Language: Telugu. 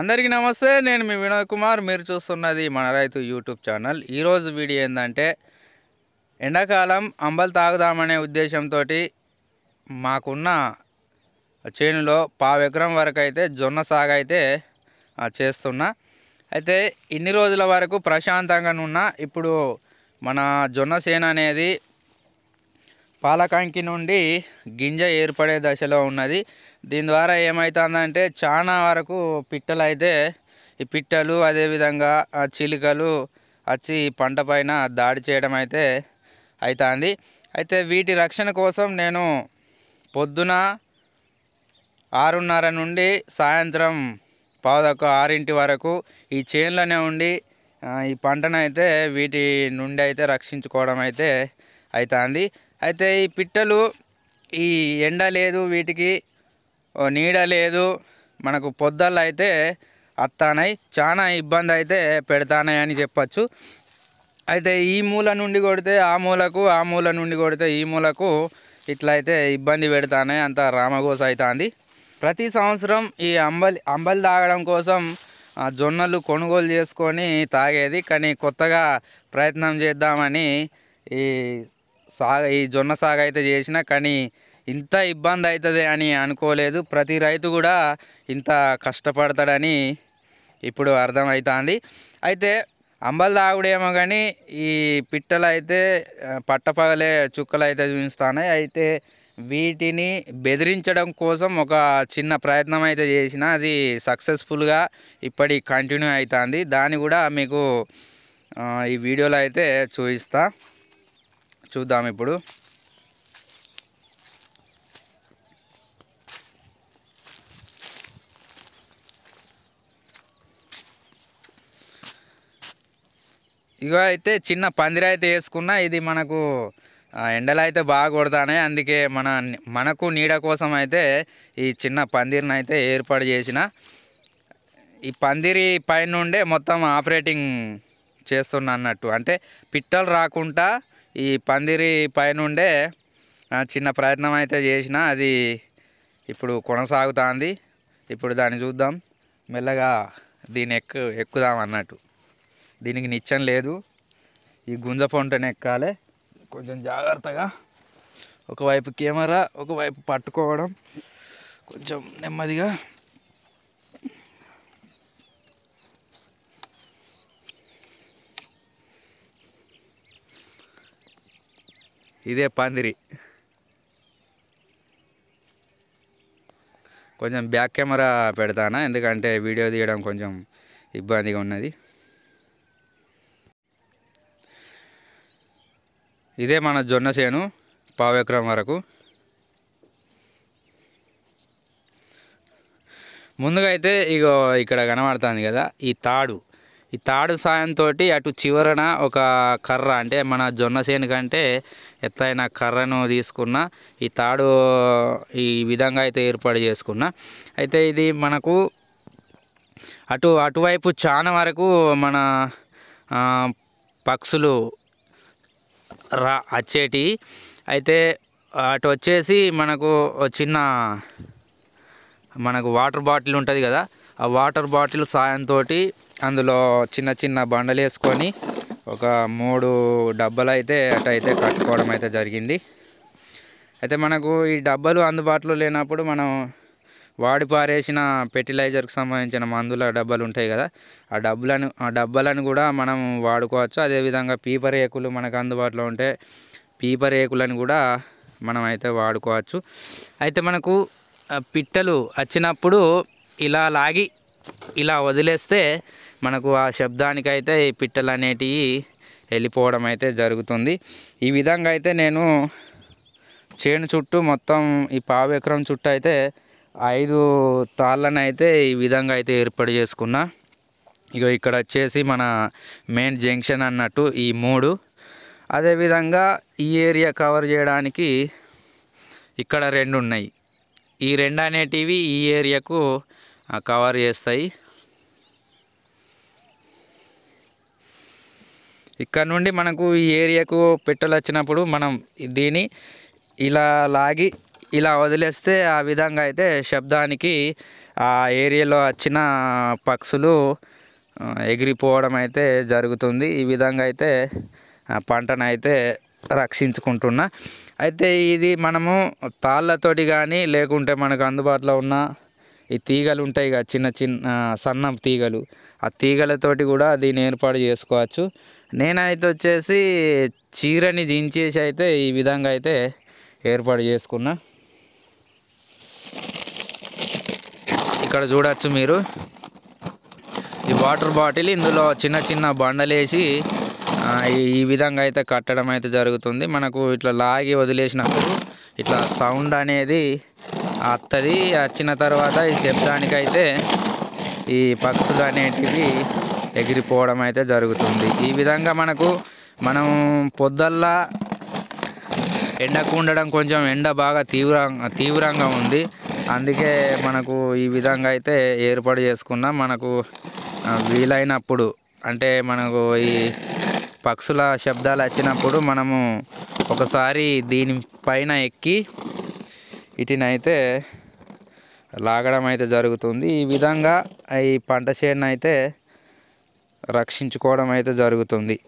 అందరికీ నమస్తే నేను మీ వినోద్ కుమార్ మీరు చూస్తున్నది మన రైతు యూట్యూబ్ ఛానల్ ఈరోజు వీడియో ఏంటంటే ఎండాకాలం అంబలు తాగుదామనే ఉద్దేశంతో మాకున్న చేనులో పావు ఎకరం వరకు అయితే జొన్న సాగు అయితే చేస్తున్నా అయితే ఇన్ని రోజుల వరకు ప్రశాంతంగానున్నా ఇప్పుడు మన జొన్న సేన అనేది పాలకంకి నుండి గింజ ఏర్పడే దశలో ఉన్నది దీని ద్వారా ఏమవుతుందంటే చాలా వరకు పిట్టలు అయితే ఈ పిట్టలు అదేవిధంగా చిలుకలు వచ్చి పంట పైన దాడి చేయడం అయితే అవుతుంది అయితే వీటి రక్షణ కోసం నేను పొద్దున ఆరున్నర నుండి సాయంత్రం పావుదొక్క ఆరింటి వరకు ఈ చేన్లోనే ఉండి ఈ పంటను అయితే వీటి నుండి అయితే రక్షించుకోవడం అయితే అవుతుంది అయితే ఈ పిట్టలు ఈ ఎండ లేదు వీటికి నీడ లేదు మనకు పొద్దలు అయితే అత్తానాయి చాలా ఇబ్బంది అయితే పెడతానాయి అని చెప్పచ్చు అయితే ఈ మూల నుండి కొడితే ఆ మూలకు ఆ మూల నుండి కొడితే ఈ మూలకు ఇట్లయితే ఇబ్బంది పెడతానే అంత రామగోస అవుతుంది ప్రతి సంవత్సరం ఈ అంబలి అంబలి తాగడం కోసం జొన్నలు కొనుగోలు చేసుకొని తాగేది కానీ కొత్తగా ప్రయత్నం చేద్దామని ఈ సాగ ఈ జొన్న సాగ అయితే చేసిన కానీ ఇంత ఇబ్బంది అవుతుంది అని అనుకోలేదు ప్రతి రైతు కూడా ఇంత కష్టపడతాడని ఇప్పుడు అర్థమవుతుంది అయితే అంబల్ తాగుడేమో కానీ ఈ పిట్టలు అయితే పట్టపగలే చుక్కలు అయితే చూపిస్తున్నాయి అయితే వీటిని బెదిరించడం కోసం ఒక చిన్న ప్రయత్నం అయితే చేసిన అది సక్సెస్ఫుల్గా ఇప్పటి కంటిన్యూ అవుతుంది దాన్ని కూడా మీకు ఈ వీడియోలో అయితే చూపిస్తా చూద్దాం ఇప్పుడు ఇక అయితే చిన్న పందిరి అయితే వేసుకున్నా ఇది మనకు ఎండలు అయితే బాగా కొడతానే అందుకే మన మనకు నీడ కోసం అయితే ఈ చిన్న పందిరిని అయితే ఏర్పాటు చేసిన ఈ పందిరి పైనుండే మొత్తం ఆపరేటింగ్ చేస్తున్న అన్నట్టు అంటే పిట్టలు రాకుండా ఈ పందిరి పైనుండే చిన్న ప్రయత్నం అయితే చేసిన అది ఇప్పుడు కొనసాగుతుంది ఇప్పుడు దాన్ని చూద్దాం మెల్లగా దీన్ని ఎక్కు ఎక్కుదాం అన్నట్టు దీనికి నిచ్చం లేదు ఈ గుంజ పొంటను ఎక్కాలి కొంచెం జాగ్రత్తగా ఒకవైపు కెమెరా ఒకవైపు పట్టుకోవడం కొంచెం నెమ్మదిగా ఇదే పందిరి కొంచెం బ్యాక్ కెమెరా పెడతానా ఎందుకంటే వీడియో తీయడం కొంచెం ఇబ్బందిగా ఉన్నది ఇదే మన జొన్న చేను పావు ఎకరం వరకు ముందుగా అయితే ఇగో ఇక్కడ కనబడుతుంది కదా ఈ తాడు ఈ తాడు సాయంతో అటు చివరన ఒక కర్ర అంటే మన జొన్న చేను కంటే ఎత్తైన కర్రను తీసుకున్న ఈ తాడు ఈ విధంగా అయితే ఏర్పాటు చేసుకున్న అయితే ఇది మనకు అటు అటువైపు చాలా వరకు మన పక్షులు రా అచ్చేటి అయితే అటు వచ్చేసి మనకు చిన్న మనకు వాటర్ బాటిల్ ఉంటుంది కదా ఆ వాటర్ బాటిల్ సాయంతో అందులో చిన్న చిన్న బండలు వేసుకొని ఒక మూడు డబ్బాలు అయితే అటైతే కట్టుకోవడం అయితే జరిగింది అయితే మనకు ఈ డబ్బాలు అందుబాటులో లేనప్పుడు మనం వాడి పారేసిన ఫెర్టిలైజర్కి సంబంధించిన మందుల డబ్బాలు ఉంటాయి కదా ఆ డబ్బులను ఆ డబ్బాలను కూడా మనం వాడుకోవచ్చు అదేవిధంగా పీపర్ ఏకులు మనకు అందుబాటులో ఉంటే పీపర్ ఏకులను కూడా మనం అయితే వాడుకోవచ్చు అయితే మనకు పిట్టలు వచ్చినప్పుడు ఇలా లాగి ఇలా వదిలేస్తే మనకు ఆ శబ్దానికైతే ఈ పిట్టలు అనేటివి వెళ్ళిపోవడం అయితే జరుగుతుంది ఈ విధంగా అయితే నేను చేను చుట్టూ మొత్తం ఈ పావు ఎకరం చుట్టూ అయితే ఐదు తాళ్ళను అయితే ఈ విధంగా అయితే ఏర్పాటు చేసుకున్నా ఇక ఇక్కడ వచ్చేసి మన మెయిన్ జంక్షన్ అన్నట్టు ఈ మూడు అదేవిధంగా ఈ ఏరియా కవర్ చేయడానికి ఇక్కడ రెండు ఉన్నాయి ఈ రెండు అనేటివి ఈ ఏరియాకు కవర్ చేస్తాయి ఇక్కడ నుండి మనకు ఈ ఏరియాకు పెట్టలు వచ్చినప్పుడు మనం దీన్ని ఇలా లాగి ఇలా వదిలేస్తే ఆ విధంగా అయితే శబ్దానికి ఆ ఏరియాలో వచ్చిన పక్షులు ఎగిరిపోవడం అయితే జరుగుతుంది ఈ విధంగా అయితే పంటను అయితే రక్షించుకుంటున్నా అయితే ఇది మనము తాళ్ళతోటి కానీ లేకుంటే మనకు అందుబాటులో ఉన్న ఈ తీగలు ఉంటాయి కదా చిన్న చిన్న సన్న తీగలు ఆ తీగలతోటి కూడా దీన్ని ఏర్పాటు చేసుకోవచ్చు నేనైతే వచ్చేసి చీరని దించేసి అయితే ఈ విధంగా అయితే ఏర్పాటు చేసుకున్నా ఇక్కడ చూడచ్చు మీరు ఈ వాటర్ బాటిల్ ఇందులో చిన్న చిన్న బండలేసి ఈ విధంగా అయితే కట్టడం అయితే జరుగుతుంది మనకు ఇట్లా లాగి వదిలేసినప్పుడు ఇట్లా సౌండ్ అనేది అత్తది వచ్చిన తర్వాత ఈ శబ్దానికైతే ఈ పక్షులు అనేటివి ఎగిరిపోవడం అయితే జరుగుతుంది ఈ విధంగా మనకు మనం పొద్దల్లా ఎండకు ఉండడం కొంచెం ఎండ బాగా తీవ్రంగా తీవ్రంగా ఉంది అందుకే మనకు ఈ విధంగా అయితే ఏర్పాటు చేసుకున్న మనకు వీలైనప్పుడు అంటే మనకు ఈ పక్షుల శబ్దాలు వచ్చినప్పుడు మనము ఒకసారి దీనిపైన ఎక్కి ఇటునైతే లాగడం అయితే జరుగుతుంది ఈ విధంగా ఈ పంట చేను అయితే రక్షించుకోవడం అయితే జరుగుతుంది